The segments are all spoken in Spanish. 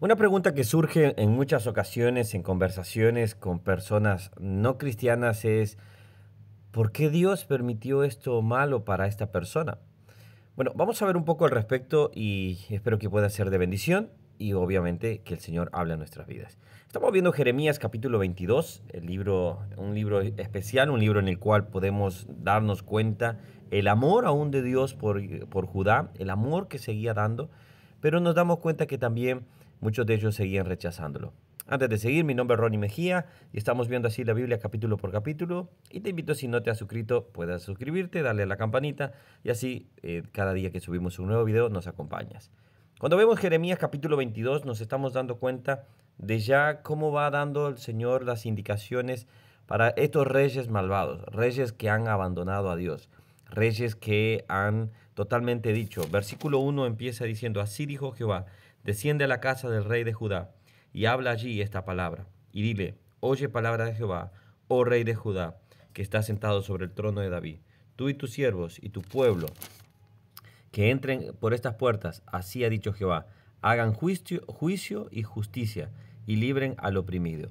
Una pregunta que surge en muchas ocasiones en conversaciones con personas no cristianas es, ¿por qué Dios permitió esto malo para esta persona? Bueno, vamos a ver un poco al respecto y espero que pueda ser de bendición y obviamente que el Señor hable en nuestras vidas. Estamos viendo Jeremías capítulo 22, el libro, un libro especial, un libro en el cual podemos darnos cuenta el amor aún de Dios por, por Judá, el amor que seguía dando, pero nos damos cuenta que también muchos de ellos seguían rechazándolo. Antes de seguir, mi nombre es Ronnie Mejía y estamos viendo así la Biblia capítulo por capítulo. Y te invito, si no te has suscrito, puedes suscribirte, darle a la campanita y así eh, cada día que subimos un nuevo video nos acompañas. Cuando vemos Jeremías capítulo 22, nos estamos dando cuenta de ya cómo va dando el Señor las indicaciones para estos reyes malvados, reyes que han abandonado a Dios, reyes que han totalmente dicho. Versículo 1 empieza diciendo, así dijo Jehová, desciende a la casa del rey de Judá y habla allí esta palabra, y dile, oye palabra de Jehová, oh rey de Judá, que está sentado sobre el trono de David, tú y tus siervos y tu pueblo, que entren por estas puertas, así ha dicho Jehová, hagan juicio, juicio y justicia, y libren al oprimido.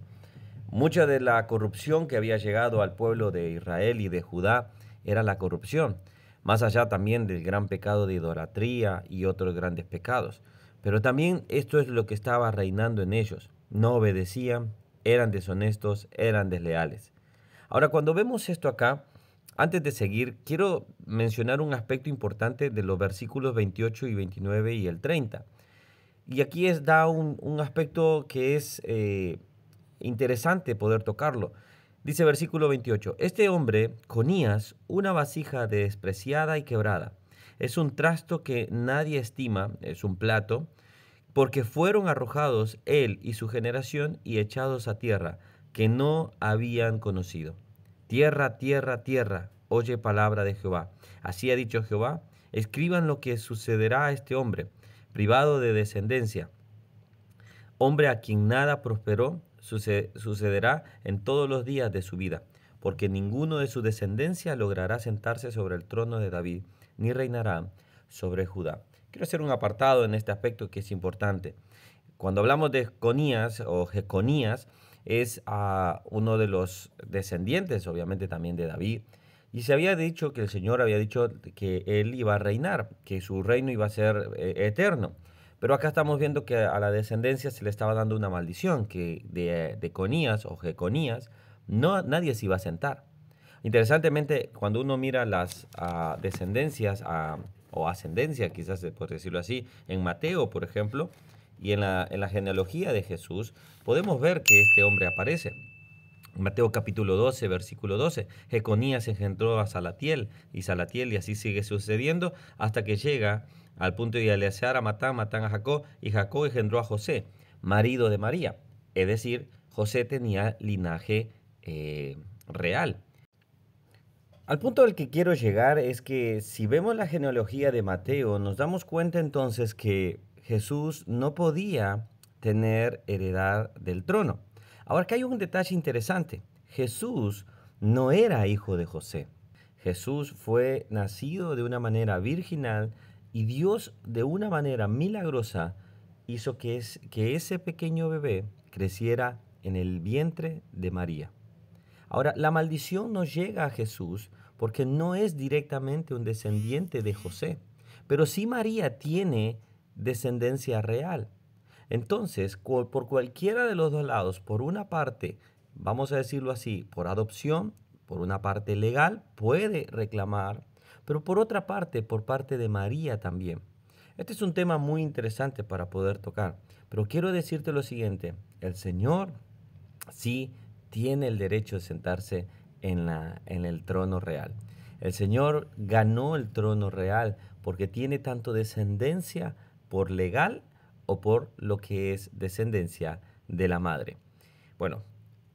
Mucha de la corrupción que había llegado al pueblo de Israel y de Judá era la corrupción, más allá también del gran pecado de idolatría y otros grandes pecados. Pero también esto es lo que estaba reinando en ellos. No obedecían, eran deshonestos, eran desleales. Ahora, cuando vemos esto acá, antes de seguir, quiero mencionar un aspecto importante de los versículos 28 y 29 y el 30. Y aquí es, da un, aspecto que es eh, interesante poder tocarlo. Dice versículo 28, este hombre, Conías, una vasija despreciada y quebrada es un trasto que nadie estima, es un plato, porque fueron arrojados él y su generación y echados a tierra, que no habían conocido. Tierra, tierra, tierra, oye palabra de Jehová. Así ha dicho Jehová, escriban lo que sucederá a este hombre, privado de descendencia, hombre a quien nada prosperó, sucederá en todos los días de su vida, porque ninguno de su descendencia logrará sentarse sobre el trono de David ni reinará sobre Judá. Quiero hacer un apartado en este aspecto que es importante. Cuando hablamos de Conías o Jeconías, es a uno de los descendientes, obviamente también de David, y se había dicho que el Señor había dicho que él iba a reinar, que su reino iba a ser eh, eterno. Pero acá estamos viendo que a la descendencia se le estaba dando una maldición, que de, eh, de Conías o Jeconías no, nadie se iba a sentar. Interesantemente, cuando uno mira las ah, descendencias ah, o ascendencia, quizás por decirlo así, en Mateo, por ejemplo, y en la, genealogía de Jesús, podemos ver que este hombre aparece. Mateo capítulo 12, versículo 12. Jeconías engendró a Salatiel y Salatiel y así sigue sucediendo hasta que llega al punto de Eleazar a Matán, Matán a Jacob y Jacob engendró a José, marido de María. Es decir, José tenía linaje eh, real. Al punto al que quiero llegar es que si vemos la genealogía de Mateo, nos damos cuenta entonces que Jesús no podía tener heredad del trono. Ahora que hay un detalle interesante, Jesús no era hijo de José. Jesús fue nacido de una manera virginal y Dios de una manera milagrosa hizo que, que ese pequeño bebé creciera en el vientre de María. Ahora, la maldición no llega a Jesús porque no es directamente un descendiente de José, pero sí María tiene descendencia real. Entonces, por cualquiera de los dos lados, por una parte, vamos a decirlo así, por adopción, por una parte legal, puede reclamar, pero por otra parte, por parte de María también. Este es un tema muy interesante para poder tocar, pero quiero decirte lo siguiente, el Señor sí tiene el derecho de sentarse en, el trono real. El Señor ganó el trono real porque tiene tanto descendencia por legal o por lo que es descendencia de la madre. Bueno,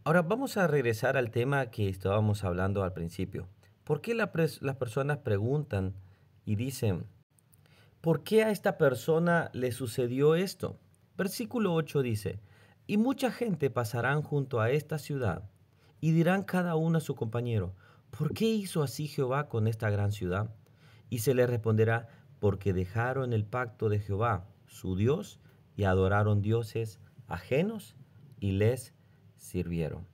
ahora vamos a regresar al tema que estábamos hablando al principio. ¿Por qué las personas preguntan y dicen, ¿por qué a esta persona le sucedió esto? Versículo 8 dice, y mucha gente pasarán junto a esta ciudad y dirán cada uno a su compañero, ¿por qué hizo así Jehová con esta gran ciudad? Y se le responderá, porque dejaron el pacto de Jehová, su Dios, y adoraron dioses ajenos y les sirvieron.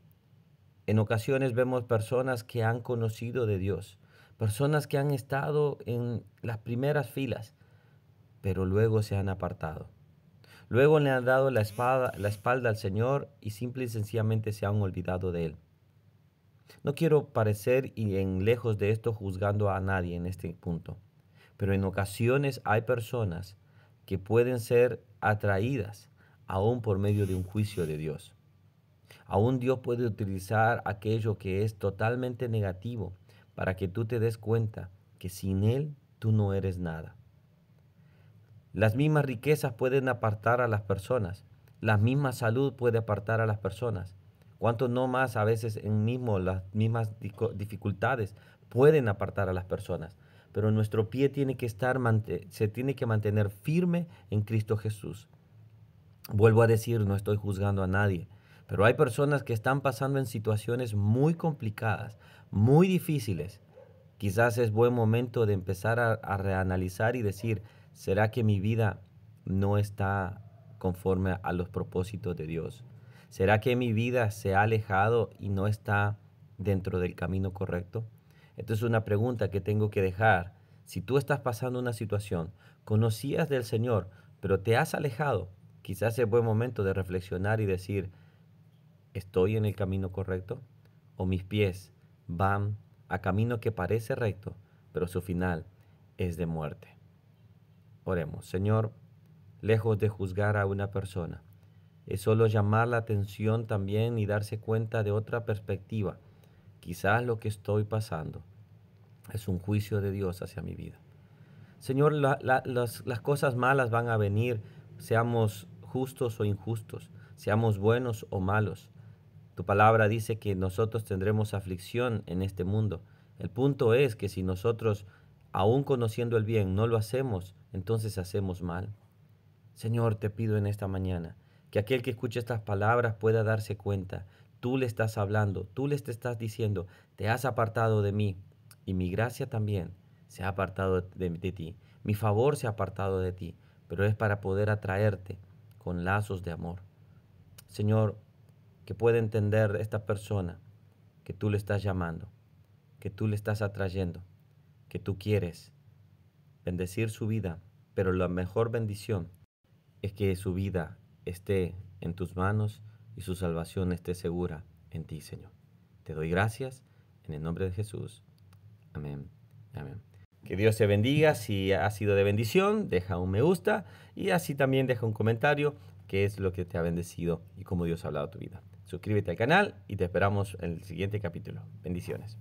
En ocasiones vemos personas que han conocido de Dios, personas que han estado en las primeras filas, pero luego se han apartado. Luego le han dado la, espada, la espalda al Señor y simple y sencillamente se han olvidado de Él. No quiero parecer y en lejos de esto juzgando a nadie en este punto, pero en ocasiones hay personas que pueden ser atraídas aún por medio de un juicio de Dios. Aún Dios puede utilizar aquello que es totalmente negativo para que tú te des cuenta que sin Él tú no eres nada. Las mismas riquezas pueden apartar a las personas. La misma salud puede apartar a las personas. Cuanto no más a veces en mismo las mismas dificultades pueden apartar a las personas. Pero nuestro pie tiene que estar se tiene que mantener firme en Cristo Jesús. Vuelvo a decir, no estoy juzgando a nadie, pero hay personas que están pasando en situaciones muy complicadas, muy difíciles. Quizás es buen momento de empezar a reanalizar y decir, ¿Será que mi vida no está conforme a los propósitos de Dios? ¿Será que mi vida se ha alejado y no está dentro del camino correcto? Esta es una pregunta que tengo que dejar. Si tú estás pasando una situación, conocías del Señor, pero te has alejado, quizás es buen momento de reflexionar y decir, ¿estoy en el camino correcto? ¿O mis pies van a camino que parece recto, pero su final es de muerte? Oremos, Señor, lejos de juzgar a una persona, es solo llamar la atención también y darse cuenta de otra perspectiva. Quizás lo que estoy pasando es un juicio de Dios hacia mi vida. Señor, las, las cosas malas van a venir, seamos justos o injustos, seamos buenos o malos. Tu palabra dice que nosotros tendremos aflicción en este mundo. El punto es que si nosotros aún conociendo el bien, no lo hacemos, entonces hacemos mal. Señor, te pido en esta mañana que aquel que escuche estas palabras pueda darse cuenta. Tú le estás hablando, tú le estás diciendo, te has apartado de mí y mi gracia también se ha apartado de, de ti. Mi favor se ha apartado de ti, pero es para poder atraerte con lazos de amor. Señor, que pueda entender esta persona que tú le estás llamando, que tú le estás atrayendo, que tú quieres bendecir su vida, pero la mejor bendición es que su vida esté en tus manos y su salvación esté segura en ti, Señor. Te doy gracias en el nombre de Jesús. Amén. Que Dios te bendiga. Si ha sido de bendición, deja un me gusta y así también deja un comentario qué es lo que te ha bendecido y cómo Dios ha hablado tu vida. Suscríbete al canal y te esperamos en el siguiente capítulo. Bendiciones.